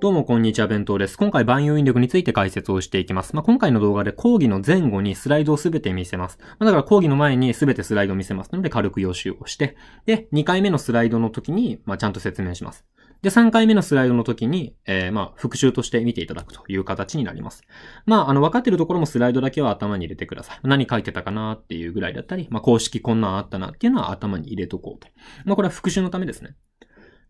どうもこんにちは、弁当です。今回万有引力について解説をしていきます。まあ、今回の動画で講義の前後にスライドをすべて見せます。まあ、だから講義の前にすべてスライドを見せますので軽く予習をして、で、2回目のスライドの時に、まあ、ちゃんと説明します。で、3回目のスライドの時に、えー、まあ、復習として見ていただくという形になります。まあ、あの、分かってるところもスライドだけは頭に入れてください。何書いてたかなっていうぐらいだったり、まあ、公式こんなんあったなっていうのは頭に入れとこうと。まあ、これは復習のためですね。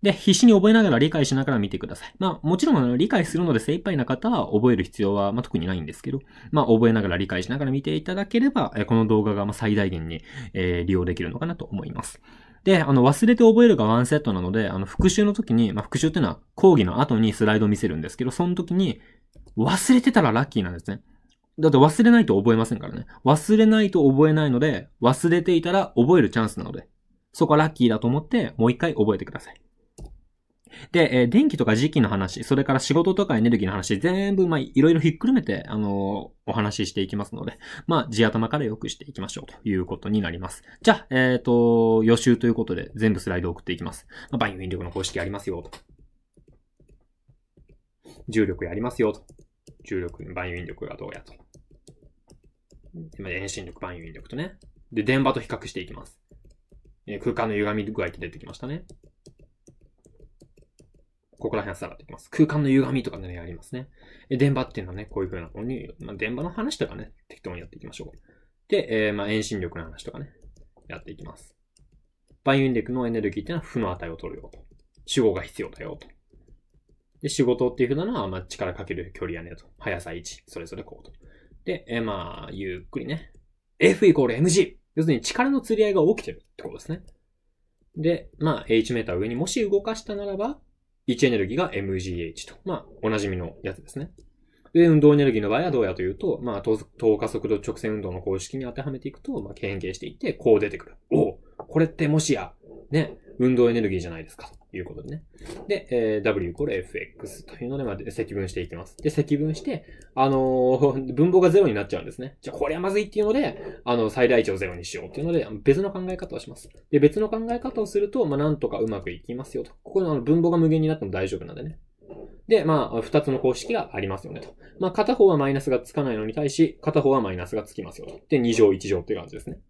で、必死に覚えながら理解しながら見てください。まあ、もちろんあの、理解するので精一杯な方は覚える必要は、まあ、特にないんですけど、まあ、覚えながら理解しながら見ていただければ、えこの動画が、ま最大限に、えー、利用できるのかなと思います。で、あの、忘れて覚えるがワンセットなので、あの、復習の時に、まあ、復習っていうのは講義の後にスライドを見せるんですけど、その時に、忘れてたらラッキーなんですね。だって忘れないと覚えませんからね。忘れないと覚えないので、忘れていたら覚えるチャンスなので、そこはラッキーだと思って、もう一回覚えてください。で、えー、電気とか時期の話、それから仕事とかエネルギーの話、全部、まあ、いろいろひっくるめて、あのー、お話ししていきますので、まあ、地頭から良くしていきましょうということになります。じゃあ、えっ、ー、と、予習ということで、全部スライドを送っていきます。まあ、万有引力の公式ありますよ、と。重力やりますよ、と。重力、万有引力がどうやと。遠心力、万有引力とね。で、電波と比較していきます。え空間の歪み具合って出てきましたね。ここら辺は下がってきます。空間の歪みとかね、ありますね。え、電波っていうのはね、こういう風なのに、まあ、電波の話とかね、適当にやっていきましょう。で、えー、まあ、遠心力の話とかね、やっていきます。バインデックのエネルギーっていうのは負の値を取るよと。主語が必要だよと。で、仕事っていう風なのは、まあ、力かける距離やねと。速さ1、それぞれこうと。で、えー、まあ、ゆっくりね。F イコール mg。要するに力の釣り合いが起きてるってことですね。で、まあ、H メーター上にもし動かしたならば、位置エネルギーが mgh と。まあ、おなじみのやつですね。で、運動エネルギーの場合はどうやというと、まあ、等加速度直線運動の公式に当てはめていくと、まあ、変形していって、こう出てくる。おおこれってもしや、ね、運動エネルギーじゃないですか。ということでね。で、えー、W イコール FX というので、まあ、積分していきます。で、積分して、あのー、分母が0になっちゃうんですね。じゃこれはまずいっていうので、あの、最大値を0にしようっていうので、別の考え方をします。で、別の考え方をすると、まあ、なんとかうまくいきますよと。ここの分母が無限になっても大丈夫なんでね。で、まあ、二つの公式がありますよねと。まあ、片方はマイナスがつかないのに対し、片方はマイナスがつきますよと。で、2乗1乗っていう感じですね。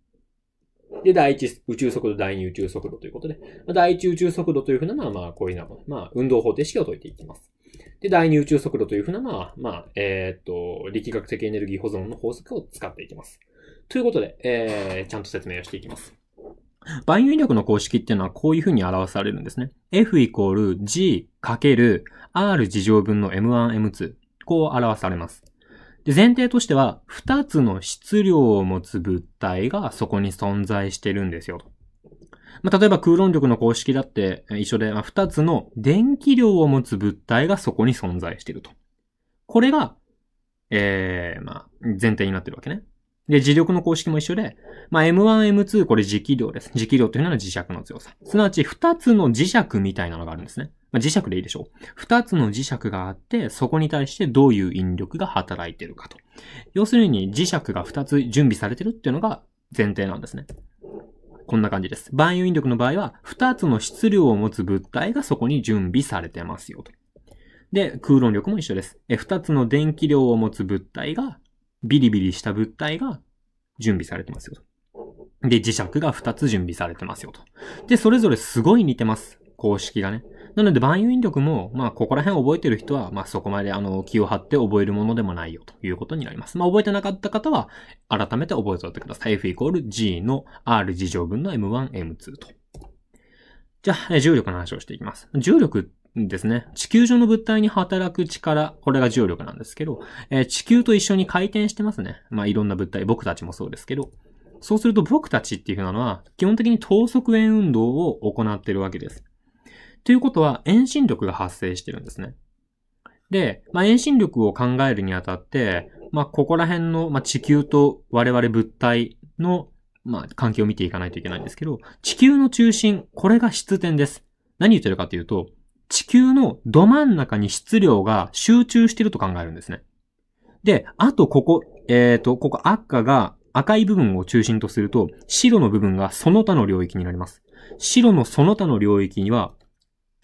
で、第一宇宙速度、第二宇宙速度ということで、第一宇宙速度というふうなのは、まあ、こういうような、まあ、運動方程式を解いていきます。で、第二宇宙速度というふうなのは、まあ、えー、っと、力学的エネルギー保存の法則を使っていきます。ということで、えー、ちゃんと説明をしていきます。万有引力の公式っていうのはこういうふうに表されるんですね。F イコール G かける R 事乗分の M1、M2。こう表されます。で前提としては、二つの質量を持つ物体がそこに存在してるんですよ。まあ、例えば空論力の公式だって一緒で、まあ、つの電気量を持つ物体がそこに存在してると。これが、ええー、まあ、前提になってるわけね。で、磁力の公式も一緒で、まあ、M1、M2、これ磁気量です。磁気量というのは磁石の強さ。すなわち、二つの磁石みたいなのがあるんですね。まあ、磁石でいいでしょう。二つの磁石があって、そこに対してどういう引力が働いてるかと。要するに、磁石が二つ準備されてるっていうのが前提なんですね。こんな感じです。万有引力の場合は、二つの質量を持つ物体がそこに準備されてますよと。で、空論力も一緒です。え、二つの電気量を持つ物体がビリビリした物体が準備されてますよと。で、磁石が2つ準備されてますよと。で、それぞれすごい似てます。公式がね。なので、万有引力も、まあ、ここら辺覚えてる人は、まあ、そこまで、あの、気を張って覚えるものでもないよ、ということになります。まあ、覚えてなかった方は、改めて覚えておいてください。F イコール G の R 事乗分の M1、M2 と。じゃあ、重力の話をしていきます。重力ですね。地球上の物体に働く力、これが重力なんですけど、えー、地球と一緒に回転してますね。まあいろんな物体、僕たちもそうですけど。そうすると僕たちっていううなのは、基本的に等速円運動を行ってるわけです。ということは、遠心力が発生してるんですね。で、まあ、遠心力を考えるにあたって、まあ、ここら辺の、まあ、地球と我々物体の、まあ、関係を見ていかないといけないんですけど、地球の中心、これが質点です。何言ってるかというと、地球のど真ん中に質量が集中してると考えるんですね。で、あとここ、えっ、ー、と、ここ赤が赤い部分を中心とすると、白の部分がその他の領域になります。白のその他の領域には、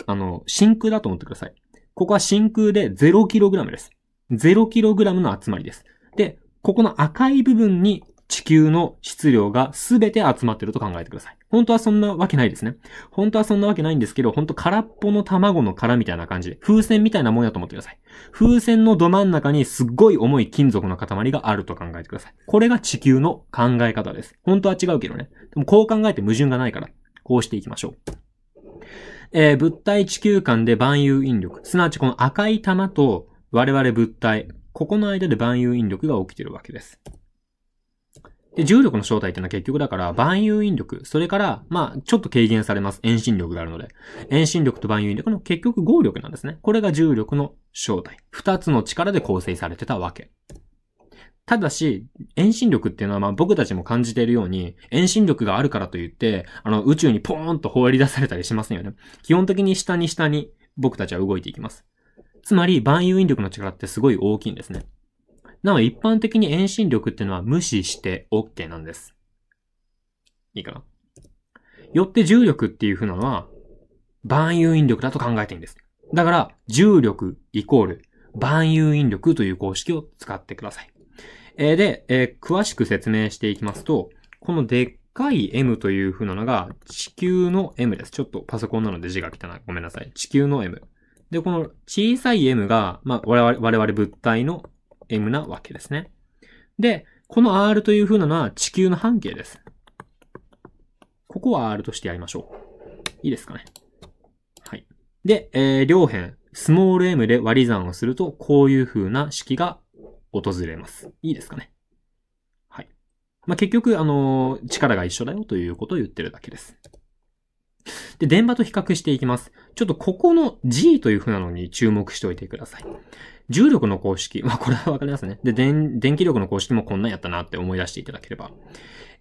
あの、真空だと思ってください。ここは真空で 0kg です。0kg の集まりです。で、ここの赤い部分に地球の質量が全て集まってると考えてください。本当はそんなわけないですね。本当はそんなわけないんですけど、本当空っぽの卵の殻みたいな感じで、風船みたいなもんやと思ってください。風船のど真ん中にすっごい重い金属の塊があると考えてください。これが地球の考え方です。本当は違うけどね。でもこう考えて矛盾がないから、こうしていきましょう。えー、物体地球間で万有引力。すなわちこの赤い玉と我々物体。ここの間で万有引力が起きてるわけです。で、重力の正体ってのは結局だから、万有引力、それから、まあ、ちょっと軽減されます。遠心力があるので。遠心力と万有引力の結局合力なんですね。これが重力の正体。二つの力で構成されてたわけ。ただし、遠心力っていうのはまあ僕たちも感じているように、遠心力があるからといって、あの宇宙にポーンと放り出されたりしませんよね。基本的に下に下に僕たちは動いていきます。つまり、万有引力の力ってすごい大きいんですね。なので一般的に遠心力っていうのは無視して OK なんです。いいかなよって重力っていう風なのは、万有引力だと考えていいんです。だから、重力イコール万有引力という公式を使ってください。えー、で、えー、詳しく説明していきますと、このでっかい M という風なのが地球の M です。ちょっとパソコンなので字が汚い。ごめんなさい。地球の M。で、この小さい m が、まあ、我々、我々物体の m なわけですね。で、この r という風なのは地球の半径です。ここは r としてやりましょう。いいですかね。はい。で、えー、両辺、スモール m で割り算をすると、こういう風な式が訪れます。いいですかね。はい。まあ、結局、あのー、力が一緒だよということを言ってるだけです。で、電波と比較していきます。ちょっとここの G という風なのに注目しておいてください。重力の公式。まあ、これはわかりますね。で、電、気力の公式もこんなんやったなって思い出していただければ。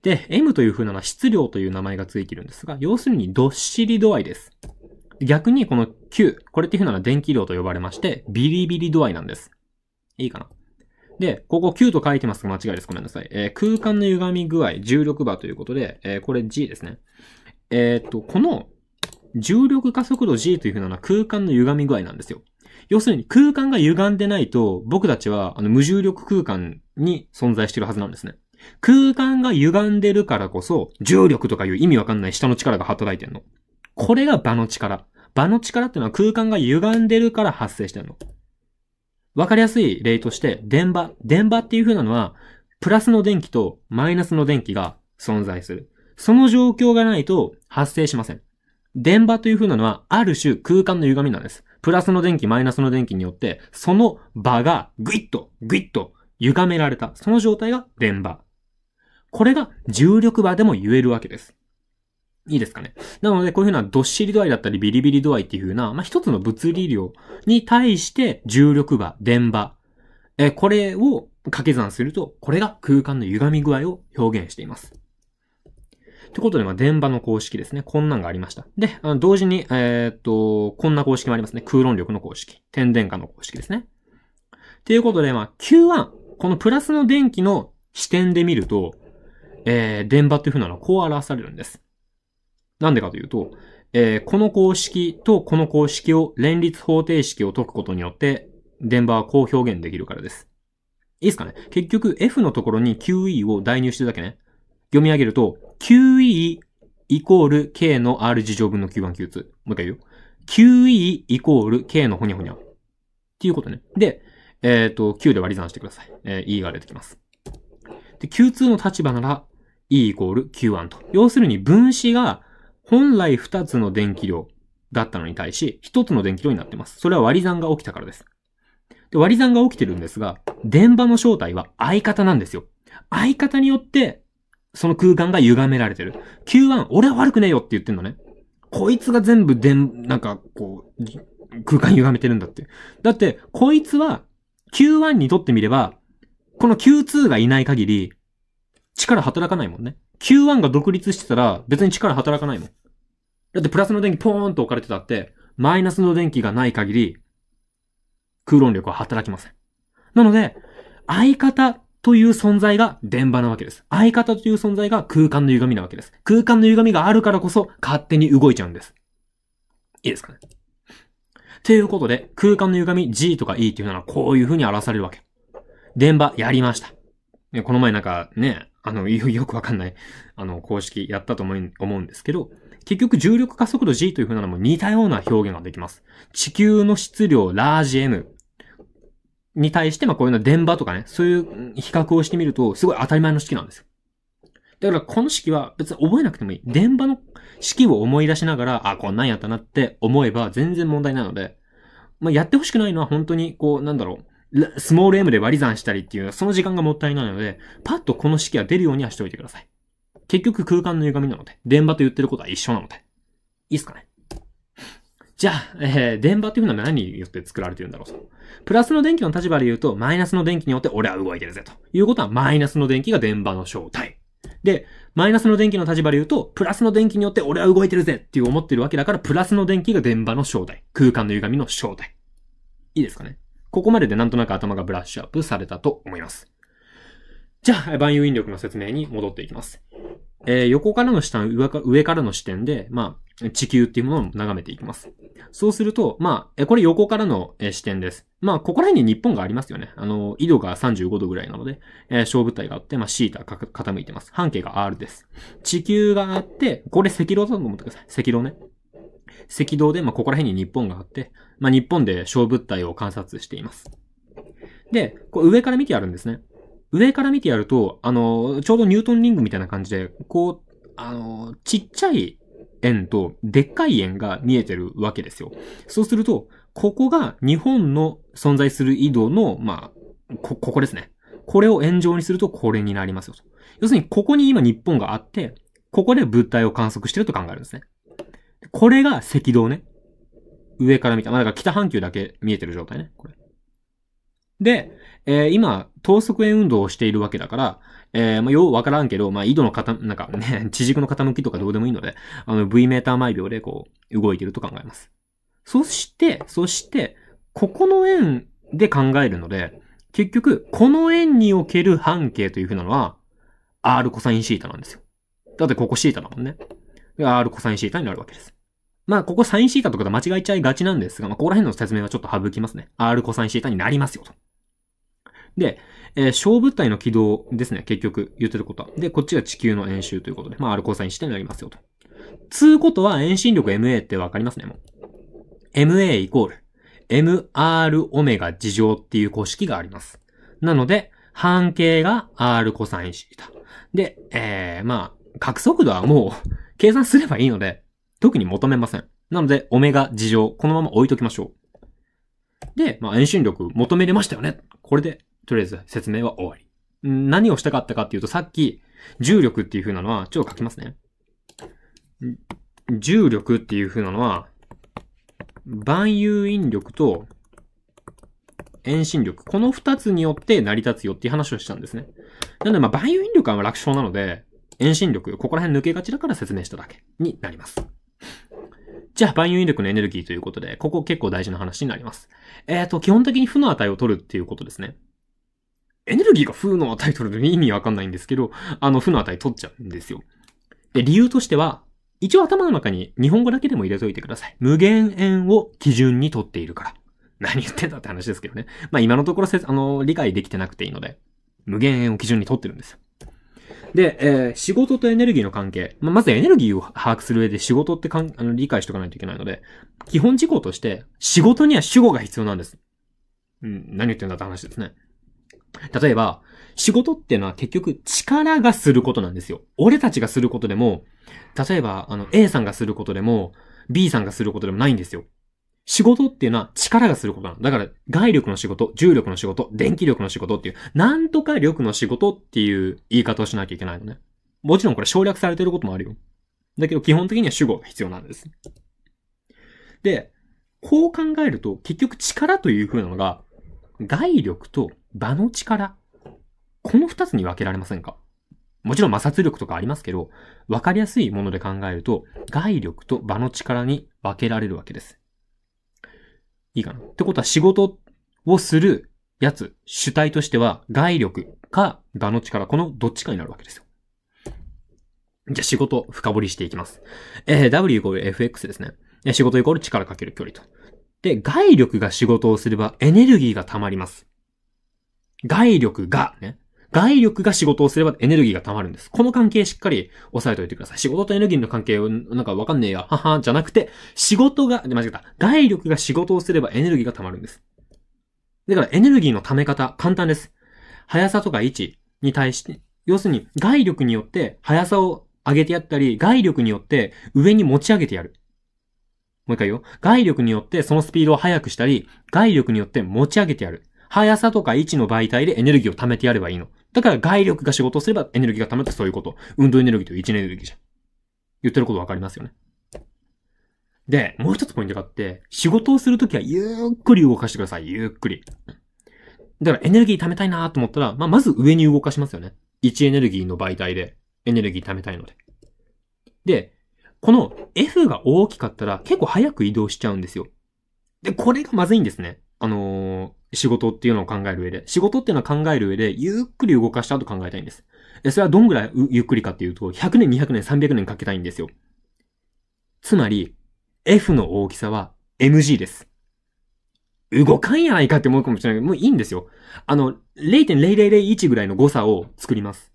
で、M という風なのは質量という名前がついてるんですが、要するにどっしり度合いです。逆にこの Q、これっていう風なのは電気量と呼ばれまして、ビリビリ度合いなんです。いいかな。で、ここ Q と書いてますが間違いです。ごめんなさい。えー、空間の歪み具合、重力場ということで、えー、これ G ですね。えー、っと、この重力加速度 G という風なのは空間の歪み具合なんですよ。要するに空間が歪んでないと、僕たちは、あの、無重力空間に存在してるはずなんですね。空間が歪んでるからこそ、重力とかいう意味わかんない下の力が働いてんの。これが場の力。場の力ってのは空間が歪んでるから発生してんの。わかりやすい例として、電波。電波っていう風なのは、プラスの電気とマイナスの電気が存在する。その状況がないと発生しません。電波という風なのは、ある種空間の歪みなんです。プラスの電気、マイナスの電気によって、その場がグイッと、グイッと歪められた。その状態が電場。これが重力場でも言えるわけです。いいですかね。なので、こういうふうなどっしり度合いだったりビリビリ度合いっていうふうな、まあ、一つの物理量に対して重力場、電場。え、これを掛け算すると、これが空間の歪み具合を表現しています。ってことで、まあ、電場の公式ですね。こんなんがありました。で、あの同時に、えー、っと、こんな公式もありますね。空論力の公式。点電荷の公式ですね。っていうことで、まあ、Q1、このプラスの電気の視点で見ると、えー、電場っていう風なのはこう表されるんです。なんでかというと、えー、この公式とこの公式を連立方程式を解くことによって、電場はこう表現できるからです。いいですかね結局 F のところに QE を代入してるだけね。読み上げると、QE イコール K の R 字乗分の Q1、Q2。もう一回言うよ。QE イコール K のほにゃほにゃ。っていうことね。で、えっ、ー、と、Q で割り算してください。えー、E が出てきます。で、Q2 の立場なら E イコール Q1 と。要するに分子が本来2つの電気量だったのに対し、1つの電気量になってます。それは割り算が起きたからです。で割り算が起きてるんですが、電場の正体は相方なんですよ。相方によってその空間が歪められてる。Q1、俺は悪くねえよって言ってんのね。こいつが全部でん、なんか、こう、空間歪めてるんだって。だって、こいつは、Q1 にとってみれば、この Q2 がいない限り、力働かないもんね。Q1 が独立してたら、別に力働かないもん。だってプラスの電気ポーンと置かれてたって、マイナスの電気がない限り、空論力は働きません。なので、相方という存在が電波なわけです。相方という存在が空間の歪みなわけです。空間の歪みがあるからこそ勝手に動いちゃうんです。いいですかね。ということで、空間の歪み G とか E っていうのはこういう風に表されるわけ。電波やりました。この前なんかね、あの、よくわかんない、あの、公式やったと思うんですけど、結局重力加速度 G という風なのも似たような表現ができます。地球の質量ラージ M に対して、まあこういうの電場とかね、そういう比較をしてみると、すごい当たり前の式なんですよ。だからこの式は別に覚えなくてもいい。電場の式を思い出しながら、あ、こんなんやったなって思えば全然問題ないので、まあやってほしくないのは本当に、こう、なんだろう、スモール M で割り算したりっていう、その時間がもったいないので、パッとこの式は出るようにはしておいてください。結局空間の歪みなので、電場と言ってることは一緒なので。いいっすかねじゃあ、えー、電波っていうのは何によって作られてるんだろうと。プラスの電気の立場で言うと、マイナスの電気によって俺は動いてるぜと。いうことは、マイナスの電気が電波の正体。で、マイナスの電気の立場で言うと、プラスの電気によって俺は動いてるぜっていう思ってるわけだから、プラスの電気が電波の正体。空間の歪みの正体。いいですかね。ここまででなんとなく頭がブラッシュアップされたと思います。じゃあ、万有引力の説明に戻っていきます。えー、横からの下、上からの視点で、まあ、地球っていうものを眺めていきます。そうすると、まあ、これ横からの視点です。まあ、ここら辺に日本がありますよね。あの、緯度が35度ぐらいなので、えー、小物体があって、まあ、シータが傾いてます。半径が R です。地球があって、これ赤道だと思ってください。赤道ね。赤道で、まあ、ここら辺に日本があって、まあ、日本で小物体を観察しています。で、こ上から見てやるんですね。上から見てやると、あの、ちょうどニュートンリングみたいな感じで、こう、あの、ちっちゃい円とでっかい円が見えてるわけですよ。そうすると、ここが日本の存在する緯度の、まあ、こ、ここですね。これを円状にするとこれになりますよと。要するに、ここに今日本があって、ここで物体を観測してると考えるんですね。これが赤道ね。上から見た。まあ、だから北半球だけ見えてる状態ね。これ。で、えー、今、等速円運動をしているわけだから、えー、まあ、ようわからんけど、まあ、緯度の傾なんかね、地軸の傾きとかどうでもいいので、あの、V メーター毎秒でこう、動いてると考えます。そして、そして、ここの円で考えるので、結局、この円における半径というふうなのは、r コサインシータなんですよ。だってここシータだもんね。r コサインシータになるわけです。まあ、ここサインシータとかと間違えちゃいがちなんですが、まあ、ここら辺の説明はちょっと省きますね。r コサインシータになりますよと。で、えー、小物体の軌道ですね、結局言ってることは。で、こっちが地球の円周ということで、まあ、アルコーサイン視点になりますよと。つうことは遠心力 MA ってわかりますね、もう。MA イコール、MR オメガ事乗っていう公式があります。なので、半径が R コサインシータ。で、えー、まあ、角速度はもう計算すればいいので、特に求めません。なので、オメガ事乗、このまま置いときましょう。で、まあ、遠心力求めれましたよね。これでとりあえず説明は終わり。何をしたかったかっていうと、さっき、重力っていう風なのは、ちょっと書きますね。重力っていう風なのは、万有引力と遠心力。この二つによって成り立つよっていう話をしたんですね。なので、まあ、万有引力は楽勝なので、遠心力、ここら辺抜けがちだから説明しただけになります。じゃあ、万有引力のエネルギーということで、ここ結構大事な話になります。えっ、ー、と、基本的に負の値を取るっていうことですね。エネルギーが負の値取ると意味わかんないんですけど、あの、負の値取っちゃうんですよ。で、理由としては、一応頭の中に日本語だけでも入れといてください。無限円を基準に取っているから。何言ってんだって話ですけどね。まあ今のところせ、あの、理解できてなくていいので、無限円を基準に取ってるんですよ。で、えー、仕事とエネルギーの関係。まあ、まずエネルギーを把握する上で仕事ってかんあの理解しとかないといけないので、基本事項として、仕事には主語が必要なんです。うん、何言ってんだって話ですね。例えば、仕事っていうのは結局力がすることなんですよ。俺たちがすることでも、例えば、あの、A さんがすることでも、B さんがすることでもないんですよ。仕事っていうのは力がすることなの。だから、外力の仕事、重力の仕事、電気力の仕事っていう、なんとか力の仕事っていう言い方をしなきゃいけないのね。もちろんこれ省略されてることもあるよ。だけど基本的には主語が必要なんです。で、こう考えると、結局力という風なのが、外力と場の力。この二つに分けられませんかもちろん摩擦力とかありますけど、分かりやすいもので考えると、外力と場の力に分けられるわけです。いいかなってことは仕事をするやつ、主体としては外力か場の力、このどっちかになるわけですよ。じゃあ仕事深掘りしていきます。えー、W イコール FX ですね。仕事イコール力かける距離と。で、外力が仕事をすればエネルギーが溜まります。外力が、ね。外力が仕事をすればエネルギーが溜まるんです。この関係しっかり押さえておいてください。仕事とエネルギーの関係をなんかわかんねえや、はは、じゃなくて、仕事が、で、間違えた。外力が仕事をすればエネルギーが溜まるんです。だからエネルギーの溜め方、簡単です。速さとか位置に対して、要するに外力によって速さを上げてやったり、外力によって上に持ち上げてやる。もう一回よ。外力によってそのスピードを速くしたり、外力によって持ち上げてやる。速さとか位置の媒体でエネルギーを貯めてやればいいの。だから外力が仕事すればエネルギーが貯まってそういうこと。運動エネルギーという位置エネルギーじゃん。言ってることわかりますよね。で、もう一つポイントがあって、仕事をするときはゆっくり動かしてください。ゆっくり。だからエネルギー貯めたいなと思ったら、まあ、まず上に動かしますよね。位置エネルギーの媒体でエネルギー貯めたいので。で、この F が大きかったら結構早く移動しちゃうんですよ。で、これがまずいんですね。あのー、仕事っていうのを考える上で、仕事っていうのは考える上で、ゆっくり動かした後考えたいんです。で、それはどんぐらいゆっくりかっていうと、100年、200年、300年かけたいんですよ。つまり、F の大きさは MG です。動かんやないかって思うかもしれないけど、もういいんですよ。あの、0.0001ぐらいの誤差を作ります。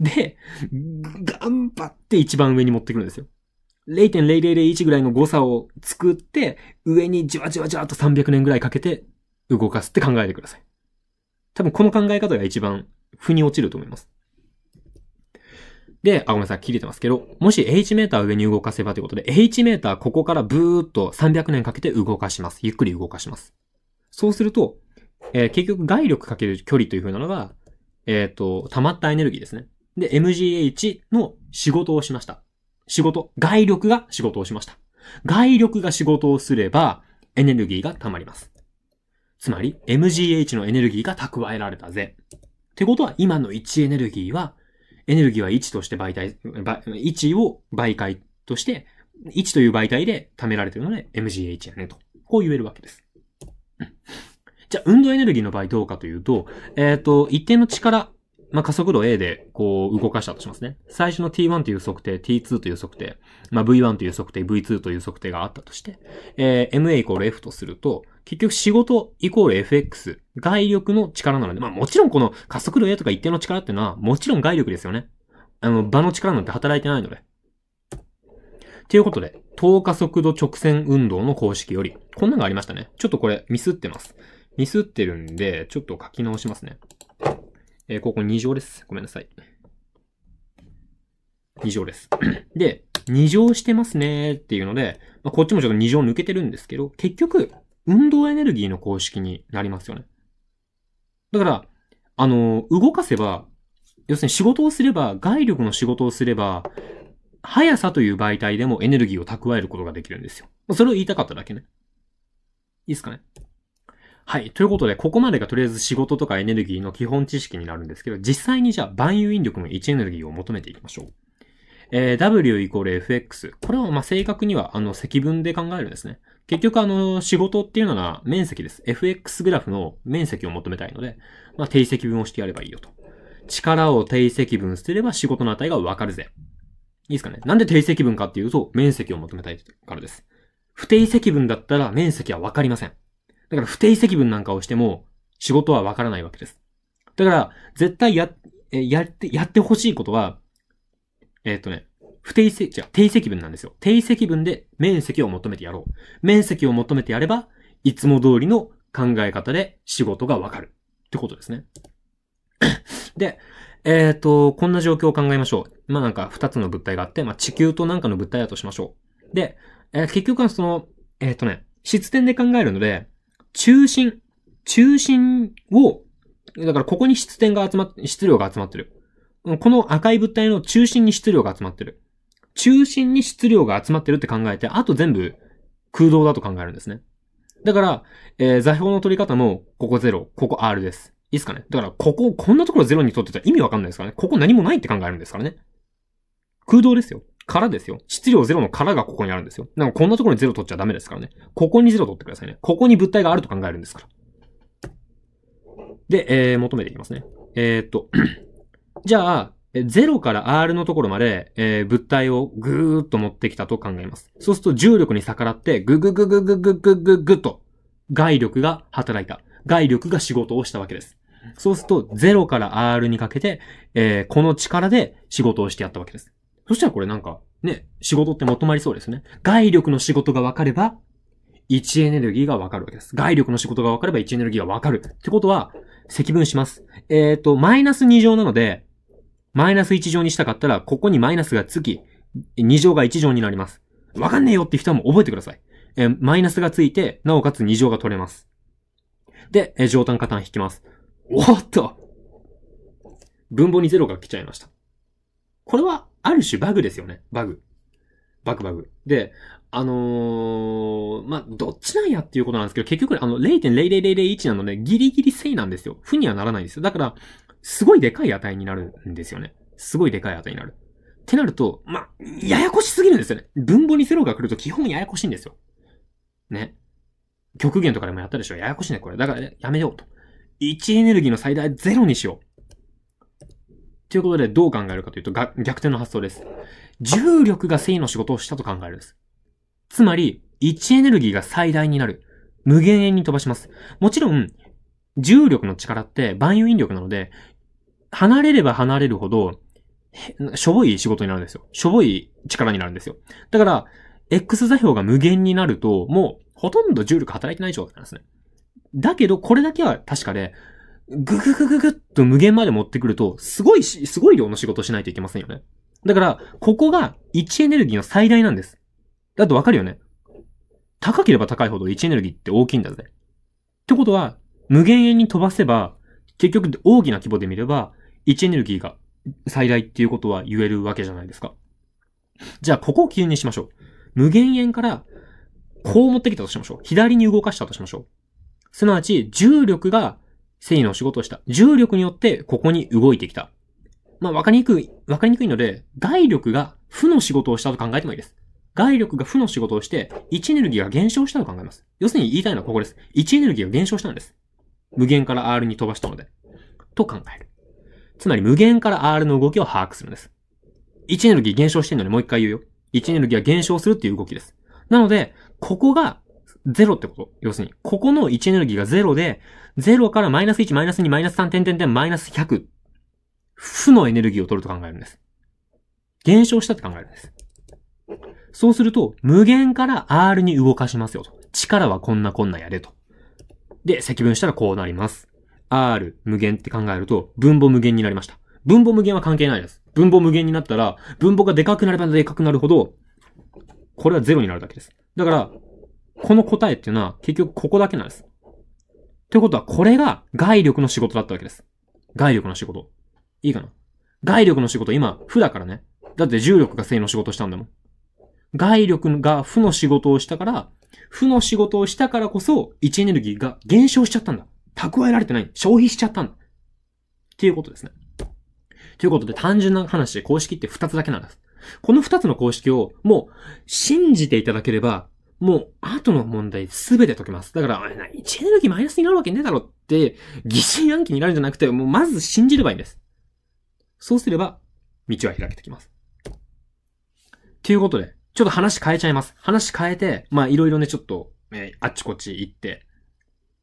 で、頑張って一番上に持ってくるんですよ。0.0001ぐらいの誤差を作って、上にじわじわじわっと300年ぐらいかけて動かすって考えてください。多分この考え方が一番腑に落ちると思います。で、あ、ごめんなさい、切れてますけど、もし H メーター上に動かせばということで、H メーターここからブーっと300年かけて動かします。ゆっくり動かします。そうすると、えー、結局外力かける距離という風なのが、えっ、ー、と、溜まったエネルギーですね。で、MGH の仕事をしました。仕事、外力が仕事をしました。外力が仕事をすれば、エネルギーが溜まります。つまり MGH のエネルギーが蓄えられたぜ。ってことは今の位置エネルギーは、エネルギーは1として媒体、1を媒介として、1という媒体で貯められているので MGH やねと。こう言えるわけです。じゃあ運動エネルギーの場合どうかというと、えっ、ー、と、一定の力まあ、加速度 A でこう動かしたとしますね。最初の T1 という測定、T2 という測定、まあ、V1 という測定、V2 という測定があったとして、えー、MA イコール F とすると、結局仕事イコール FX、外力の力なので、まあ、もちろんこの加速度 A とか一定の力っていうのは、もちろん外力ですよね。あの、場の力なんて働いてないので。ということで、等加速度直線運動の公式より、こんなのがありましたね。ちょっとこれミスってます。ミスってるんで、ちょっと書き直しますね。えー、ここ2乗です。ごめんなさい。2乗です。で、2乗してますねっていうので、まあ、こっちもちょっと2乗抜けてるんですけど、結局、運動エネルギーの公式になりますよね。だから、あの、動かせば、要するに仕事をすれば、外力の仕事をすれば、速さという媒体でもエネルギーを蓄えることができるんですよ。それを言いたかっただけね。いいですかねはい。ということで、ここまでがとりあえず仕事とかエネルギーの基本知識になるんですけど、実際にじゃあ、万有引力の位置エネルギーを求めていきましょう。えー、W イコール FX。これは、ま、正確には、あの、積分で考えるんですね。結局、あの、仕事っていうのは面積です。FX グラフの面積を求めたいので、まあ、定積分をしてやればいいよと。力を定積分すれば仕事の値がわかるぜ。いいですかね。なんで定積分かっていうと、面積を求めたいからです。不定積分だったら面積はわかりません。だから不定積分なんかをしても仕事はわからないわけです。だから、絶対や、やって、やってほしいことは、えー、っ、とね、不定積、違う、定積分なんですよ。定積分で面積を求めてやろう。面積を求めてやれば、いつも通りの考え方で仕事がわかる。ってことですね。で、えっ、ー、と、こんな状況を考えましょう。まあなんか二つの物体があって、まあ地球となんかの物体だとしましょう。で、えー、結局はその、えっ、ー、とね、質点で考えるので、中心、中心を、だからここに質点が集まって、質量が集まってる。この赤い物体の中心に質量が集まってる。中心に質量が集まってるって考えて、あと全部空洞だと考えるんですね。だから、えー、座標の取り方も、ここ0、ここ R です。いいっすかねだから、ここ、こんなところ0に取ってたら意味わかんないですからね。ここ何もないって考えるんですからね。空洞ですよ。からですよ。質量0の空がここにあるんですよ。なんかこんなところに0取っちゃダメですからね。ここに0取ってくださいね。ここに物体があると考えるんですから。で、えー、求めていきますね。えー、っと、じゃあ、0から R のところまで、えー、物体をぐーっと持ってきたと考えます。そうすると重力に逆らって、ぐぐぐぐぐぐぐぐぐと、外力が働いた。外力が仕事をしたわけです。そうすると、0から R にかけて、えー、この力で仕事をしてやったわけです。そしたらこれなんか、ね、仕事ってまとまりそうですね。外力の仕事が分かれば、位置エネルギーが分かるわけです。外力の仕事が分かれば位置エネルギーが分かる。ってことは、積分します。えっ、ー、と、マイナス2乗なので、マイナス1乗にしたかったら、ここにマイナスがつき、2乗が1乗になります。わかんねえよって人はもう覚えてください。えー、マイナスがついて、なおかつ2乗が取れます。で、えー、上端加端引きます。おっと分母に0が来ちゃいました。これはある種バグですよね。バグ。バグバグ。で、あのー、まあ、どっちなんやっていうことなんですけど、結局、あの、0.00001なので、ギリギリ正なんですよ。負にはならないんですよ。だから、すごいでかい値になるんですよね。すごいでかい値になる。ってなると、まあ、ややこしすぎるんですよね。分母に0が来ると基本ややこしいんですよ。ね。極限とかでもやったでしょ。ややこしいね、これ。だから、ね、やめようと。1エネルギーの最大ゼロにしよう。ということで、どう考えるかというと、逆転の発想です。重力が正の仕事をしたと考えるんです。つまり、位置エネルギーが最大になる。無限遠に飛ばします。もちろん、重力の力って万有引力なので、離れれば離れるほど、しょぼい仕事になるんですよ。しょぼい力になるんですよ。だから、X 座標が無限になると、もう、ほとんど重力働いてない状態なんですね。だけど、これだけは確かで、ぐぐぐぐぐっと無限まで持ってくると、すごいし、すごい量の仕事しないといけませんよね。だから、ここが位置エネルギーの最大なんです。だとわかるよね。高ければ高いほど位置エネルギーって大きいんだぜ。ってことは、無限円に飛ばせば、結局大きな規模で見れば、位置エネルギーが最大っていうことは言えるわけじゃないですか。じゃあ、ここを急にしましょう。無限円から、こう持ってきたとしましょう。左に動かしたとしましょう。すなわち、重力が繊維の仕事をした。重力によってここに動いてきた。まあ、わかりにくい、わかりにくいので、外力が負の仕事をしたと考えてもいいです。外力が負の仕事をして、位置エネルギーが減少したと考えます。要するに言いたいのはここです。位置エネルギーが減少したんです。無限から R に飛ばしたので。と考える。つまり無限から R の動きを把握するんです。位置エネルギー減少してるのにもう一回言うよ。位置エネルギーが減少するっていう動きです。なので、ここがゼロってこと要するに、ここの位置エネルギーがゼロで、0からマイナス1、マイナス2、マイナス3、点点点、マイナス100。負のエネルギーを取ると考えるんです。減少したって考えるんです。そうすると、無限から R に動かしますよと。力はこんなこんなやれと。で、積分したらこうなります。R 無限って考えると、分母無限になりました。分母無限は関係ないです。分母無限になったら、分母がでかくなればでかくなるほど、これはゼロになるだけです。だから、この答えっていうのは結局ここだけなんです。ということは、これが外力の仕事だったわけです。外力の仕事。いいかな外力の仕事、今、負だからね。だって重力が正の仕事したんだもん。外力が負の仕事をしたから、負の仕事をしたからこそ、位置エネルギーが減少しちゃったんだ。蓄えられてない。消費しちゃったんだ。っていうことですね。ということで、単純な話で公式って2つだけなんです。この2つの公式を、もう、信じていただければ、もう、後の問題すべて解けます。だから、1エネルギーマイナスになるわけねえだろって、疑心暗鬼になるんじゃなくて、もうまず信じればいいんです。そうすれば、道は開けてきます。ということで、ちょっと話変えちゃいます。話変えて、まあいろいろね、ちょっと、えー、あっちこっち行って、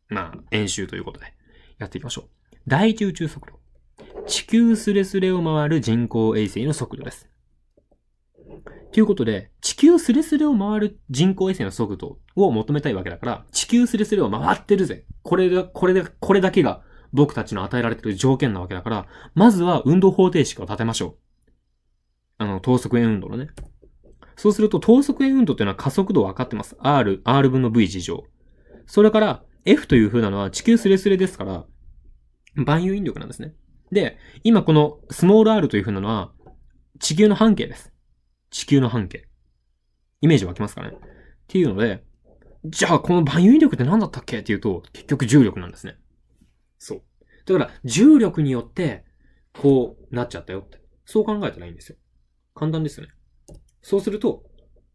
まあ、演習ということで、やっていきましょう。第一宇宙速度。地球スレスレを回る人工衛星の速度です。ということで、地球スレスレを回る人工衛星の速度を求めたいわけだから、地球スレスレを回ってるぜ。これが、これで、これだけが僕たちの与えられてる条件なわけだから、まずは運動方程式を立てましょう。あの、等速円運動のね。そうすると、等速円運動っていうのは加速度分かってます。r、r 分の v 事乗。それから、f という風なのは地球スレスレですから、万有引力なんですね。で、今このスモール r という風なのは、地球の半径です。地球の半径。イメージ湧きますかねっていうので、じゃあこの万有引力って何だったっけっていうと、結局重力なんですね。そう。だから、重力によって、こうなっちゃったよって。そう考えたらいいんですよ。簡単ですよね。そうすると、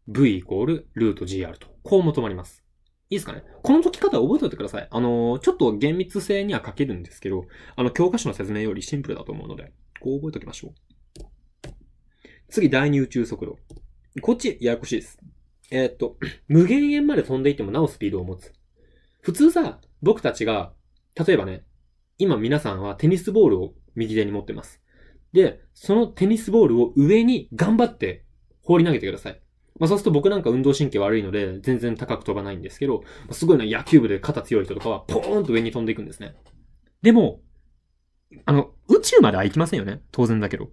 v イコールルート gr と。こう求まります。いいですかねこの解き方覚えておいてください。あのー、ちょっと厳密性には欠けるんですけど、あの、教科書の説明よりシンプルだと思うので、こう覚えておきましょう。次、第二宇宙速度。こっち、ややこしいです。えー、っと、無限円まで飛んでいってもなおスピードを持つ。普通さ、僕たちが、例えばね、今皆さんはテニスボールを右手に持ってます。で、そのテニスボールを上に頑張って放り投げてください。まあそうすると僕なんか運動神経悪いので全然高く飛ばないんですけど、すごいな野球部で肩強い人とかはポーンと上に飛んでいくんですね。でも、あの、宇宙までは行きませんよね。当然だけど。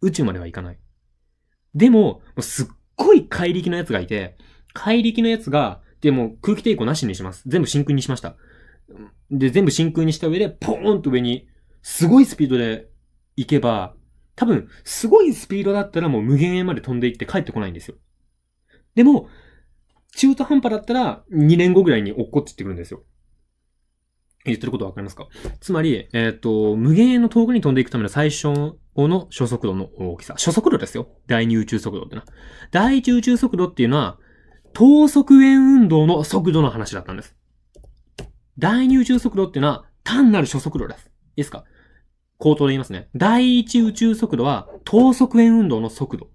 宇宙までは行かない。でも、もうすっごい怪力のやつがいて、怪力のやつが、でも空気抵抗なしにします。全部真空にしました。で、全部真空にした上で、ポーンと上に、すごいスピードで行けば、多分、すごいスピードだったらもう無限へまで飛んでいって帰ってこないんですよ。でも、中途半端だったら2年後ぐらいに落っこちてくるんですよ。言ってることわかりますかつまり、えっ、ー、と、無限の遠くに飛んでいくための最初の初速度の大きさ。初速度ですよ。第二宇宙速度ってな。第一宇宙速度っていうのは、等速円運動の速度の話だったんです。第二宇宙速度っていうのは、単なる初速度です。いいですか口頭で言いますね。第一宇宙速度は、等速円運動の速度。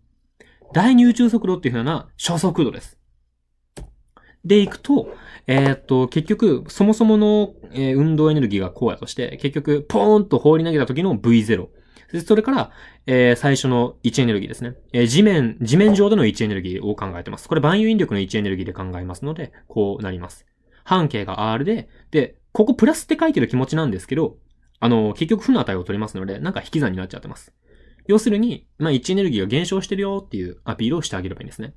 第二宇宙速度っていうのは、初速度です。でいくと、えー、っと、結局、そもそもの、えー、運動エネルギーがこうやとして、結局、ポーンと放り投げた時の V0。それから、えー、最初の位置エネルギーですね。えー、地面、地面上での位置エネルギーを考えてます。これ、万有引力の位置エネルギーで考えますので、こうなります。半径が R で、で、ここプラスって書いてる気持ちなんですけど、あの、結局負の値を取りますので、なんか引き算になっちゃってます。要するに、まあ、位置エネルギーが減少してるよっていうアピールをしてあげればいいんですね。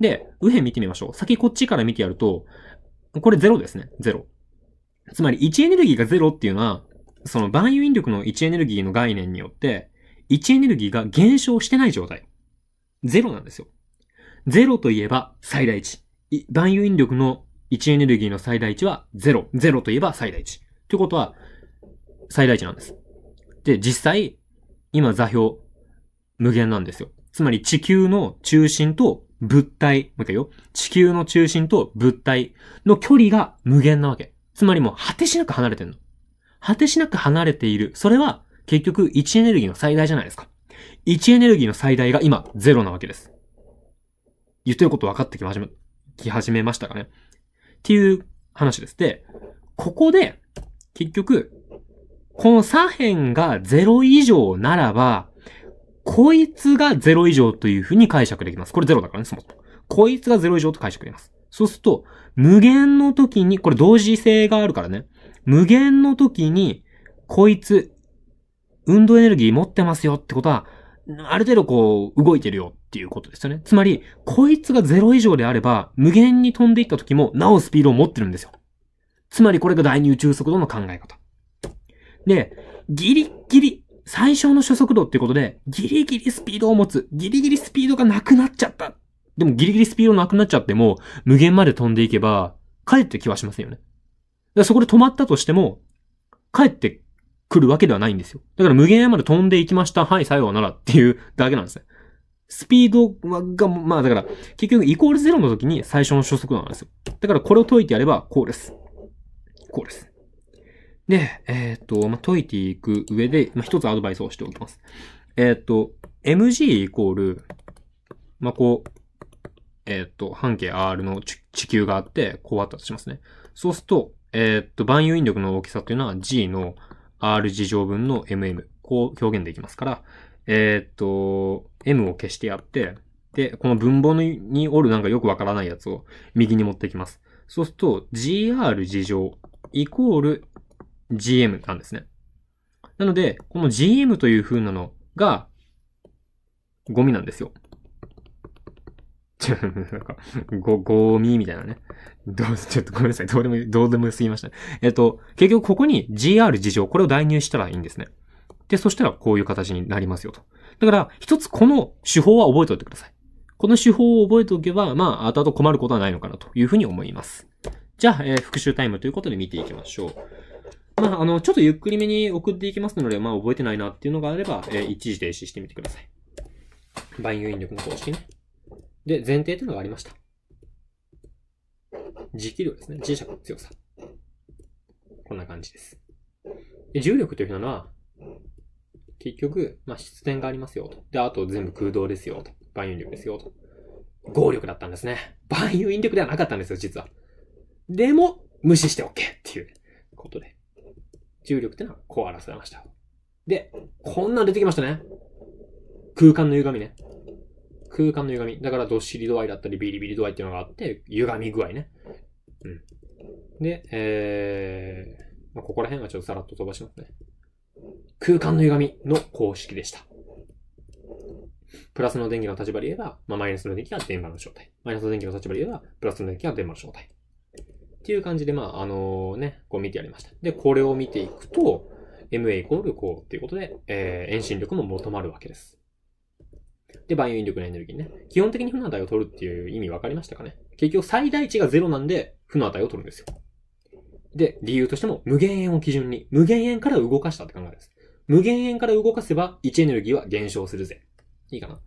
で、右辺見てみましょう。先こっちから見てやると、これ0ですね。0。つまり位置エネルギーが0っていうのは、その万有引力の位置エネルギーの概念によって、位置エネルギーが減少してない状態。0なんですよ。0といえば最大値。万有引力の位置エネルギーの最大値は0。0といえば最大値。ということは、最大値なんです。で、実際、今座標、無限なんですよ。つまり地球の中心と物体、もう一回よ。地球の中心と物体の距離が無限なわけ。つまりもう果てしなく離れてんの。果てしなく離れている。それは結局位置エネルギーの最大じゃないですか。位置エネルギーの最大が今ゼロなわけです。言ってること分かってき始め、き始めましたかね。っていう話です。で、ここで結局、この左辺が0以上ならば、こいつが0以上というふうに解釈できます。これ0だからね、そもそも。こいつが0以上と解釈できます。そうすると、無限の時に、これ同時性があるからね。無限の時に、こいつ、運動エネルギー持ってますよってことは、ある程度こう、動いてるよっていうことですよね。つまり、こいつが0以上であれば、無限に飛んでいった時も、なおスピードを持ってるんですよ。つまり、これが第二宇宙速度の考え方。で、ギリギリ最小の初速度ってことで、ギリギリスピードを持つ。ギリギリスピードがなくなっちゃった。でもギリギリスピードなくなっちゃっても、無限まで飛んでいけば、帰ってきはしませんよね。だからそこで止まったとしても、帰ってくるわけではないんですよ。だから無限まで飛んでいきました。はい、さようならっていうだけなんですね。スピードが、まあだから、結局イコールゼロの時に最初の初速度なんですよ。だからこれを解いてやれば、こうです。こうです。で、えっ、ー、と、まあ、解いていく上で、まあ、一つアドバイスをしておきます。えっ、ー、と、mg イコール、まあ、こう、えっ、ー、と、半径 r の地球があって、こうあったとしますね。そうすると、えっ、と、万有引力の大きさというのは g の r 事乗分の mm。こう表現できますから、えっ、と、m を消してやって、で、この分母におるなんかよくわからないやつを右に持ってきます。そうすると、gr 事乗イコール GM なんですね。なので、この GM という風なのが、ゴミなんですよ。ちょ、なんか、ご、ゴミみたいなね。どう、ちょっとごめんなさい。どうでも、どうでもすぎました、ね。えっと、結局ここに GR 事情、これを代入したらいいんですね。で、そしたらこういう形になりますよと。だから、一つこの手法は覚えておいてください。この手法を覚えておけば、まあ、後々困ることはないのかなというふうに思います。じゃあ、えー、復習タイムということで見ていきましょう。まあ、あの、ちょっとゆっくりめに送っていきますので、まあ、覚えてないなっていうのがあれば、えー、一時停止してみてください。万有引力の公式ね。で、前提というのがありました。磁気量ですね。磁石の強さ。こんな感じです。で重力というのは、結局、まあ、出点がありますよと。で、あと全部空洞ですよと。万有引力ですよと。合力だったんですね。万有引力ではなかったんですよ、実は。でも、無視して OK っていうことで。重力ってのはこう表されました。で、こんなん出てきましたね。空間の歪みね。空間の歪み。だからどっしり度合いだったりビリビリ度合いっていうのがあって、歪み具合ね。うん。で、えー、まあ、ここら辺はちょっとさらっと飛ばしますね。空間の歪みの公式でした。プラスの電気の立場で言えば、まあ、マイナスの電気が電波の正体。マイナスの電気の立場で言えば、プラスの電気が電波の正体。っていう感じで、まあ、あのね、こう見てやりました。で、これを見ていくと、ma イコールこうっていうことで、えー、遠心力も求まるわけです。で、万有引力のエネルギーね。基本的に負の値を取るっていう意味分かりましたかね結局最大値が0なんで、負の値を取るんですよ。で、理由としても、無限円を基準に、無限円から動かしたって考えです。無限円から動かせば、位置エネルギーは減少するぜ。いいかな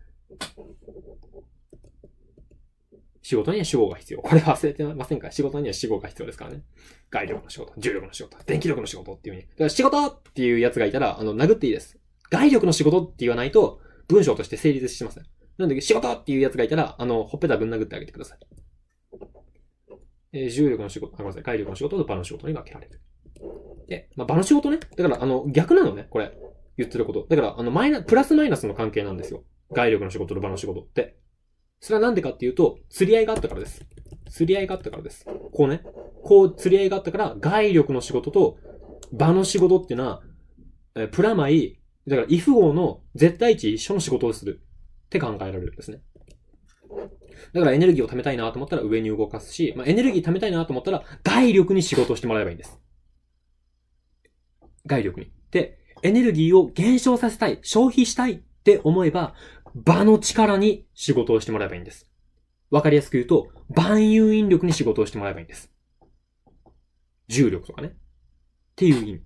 仕事には死亡が必要。これ忘れてませんか仕事には死亡が必要ですからね。外力の仕事、重力の仕事、電気力の仕事っていうふうに。だから仕事っていうやつがいたら、あの、殴っていいです。外力の仕事って言わないと、文章として成立しません。なんで、仕事っていうやつがいたら、あの、ほっぺたぶん殴ってあげてください。えー、重力の仕事、あ、ごめんなさい。外力の仕事と場の仕事に分けられる。で、まあ、場の仕事ね。だから、あの、逆なのね、これ。言ってること。だから、あの、マイナ、プラスマイナスの関係なんですよ。外力の仕事と場の仕事って。それはなんでかっていうと、釣り合いがあったからです。釣り合いがあったからです。こうね。こう釣り合いがあったから、外力の仕事と場の仕事っていうのは、えプラマイ、だから、イフ号の絶対値一緒の仕事をするって考えられるんですね。だからエネルギーを貯めたいなと思ったら上に動かすし、まあ、エネルギー貯めたいなと思ったら外力に仕事をしてもらえばいいんです。外力に。で、エネルギーを減少させたい、消費したいって思えば、場の力に仕事をしてもらえばいいんです。わかりやすく言うと、万有引力に仕事をしてもらえばいいんです。重力とかね。っていう意味。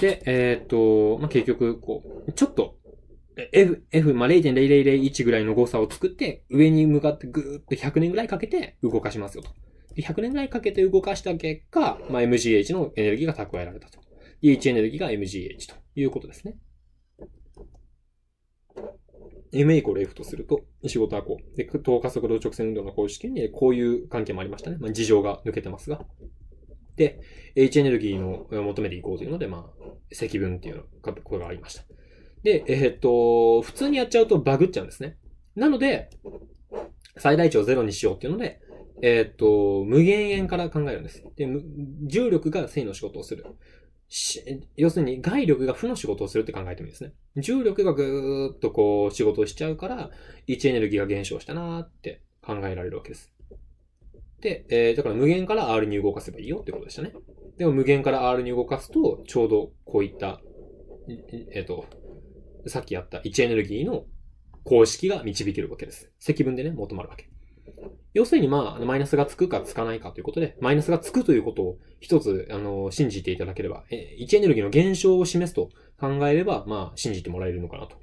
で、えっ、ー、と、まあ、結局、こう、ちょっと、F、F、まあ、0.0001ぐらいの誤差を作って、上に向かってぐーっと100年ぐらいかけて動かしますよと。で100年ぐらいかけて動かした結果、まあ、MGH のエネルギーが蓄えられたと。h エネルギーが MGH ということですね。m イコール f とすると、仕事はこう。で、等加速度直線運動の公式に、こういう関係もありましたね。まあ、事情が抜けてますが。で、H エネルギーの求めていこうというので、まあ、積分っていうのが、これがありました。で、えー、っと、普通にやっちゃうとバグっちゃうんですね。なので、最大値を0にしようっていうので、えー、っと、無限円から考えるんです。で、重力が正の仕事をする。要するに外力が負の仕事をするって考えてもいいですね。重力がぐーっとこう仕事をしちゃうから、位置エネルギーが減少したなーって考えられるわけです。で、えー、だから無限から R に動かせばいいよってことでしたね。でも無限から R に動かすと、ちょうどこういった、えっ、ー、と、さっきやった位置エネルギーの公式が導けるわけです。積分でね、求まるわけ。要するにまあ、マイナスがつくかつかないかということで、マイナスがつくということを一つ、あの、信じていただければ、え、位置エネルギーの減少を示すと考えれば、まあ、信じてもらえるのかなと。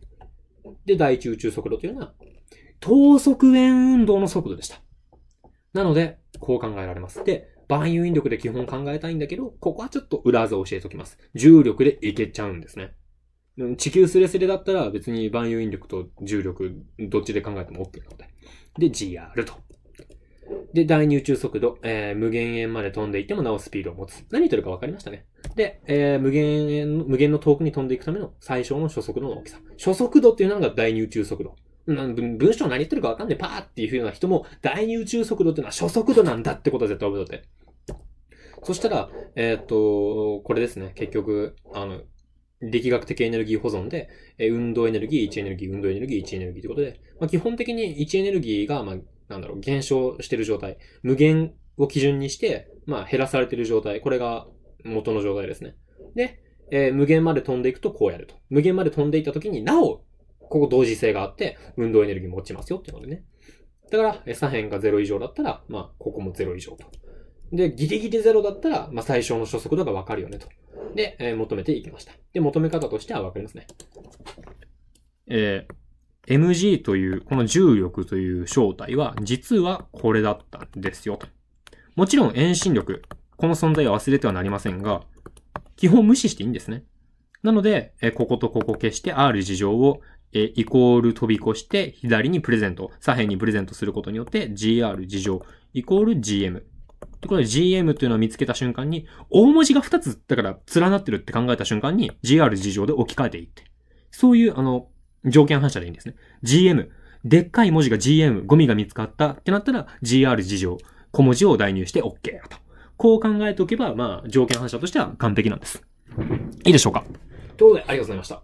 で、第一宇宙速度というのは、等速円運動の速度でした。なので、こう考えられます。で、万有引力で基本考えたいんだけど、ここはちょっと裏技を教えておきます。重力でいけちゃうんですね。地球スレスレだったら別に万有引力と重力どっちで考えても OK なので。で、GR と。で、第二宇宙速度、えー、無限円まで飛んでいってもなおスピードを持つ。何言ってるか分かりましたね。で、えー、無限円、無限の遠くに飛んでいくための最小の初速度の大きさ。初速度っていうのが第二宇宙速度。文章何言ってるか分かんないパーっていうふうな人も、第二宇宙速度っていうのは初速度なんだってことは絶対覚えとって。そしたら、えー、っと、これですね。結局、あの、力学的エネルギー保存で、え運動エネルギー、位置エネルギー、運動エネルギー、位置エネルギーということで、まあ、基本的に位置エネルギーが、まあ、なんだろう、減少してる状態。無限を基準にして、まあ、減らされてる状態。これが元の状態ですね。で、えー、無限まで飛んでいくとこうやると。無限まで飛んでいった時になお、ここ同時性があって、運動エネルギーも落ちますよっていうのでね。だから、え左辺が0以上だったら、まあ、ここも0以上と。で、ギリギリ0だったら、まあ、最小の初速度がわかるよねと。で、えー、求めていきました。で、求め方としてはわかりますね。えー MG という、この重力という正体は、実はこれだったんですよ。もちろん遠心力、この存在は忘れてはなりませんが、基本無視していいんですね。なので、えこことここ消して R 事乗をえイコール飛び越して左にプレゼント、左辺にプレゼントすることによって GR 事情、イコール GM。とこれで GM というのを見つけた瞬間に、大文字が2つ、だから連なってるって考えた瞬間に GR 事乗で置き換えていって。そういう、あの、条件反射でいいんですね。GM。でっかい文字が GM、ゴミが見つかったってなったら GR 事情、小文字を代入して OK だと。こう考えておけば、まあ、条件反射としては完璧なんです。いいでしょうかということでありがとうございました。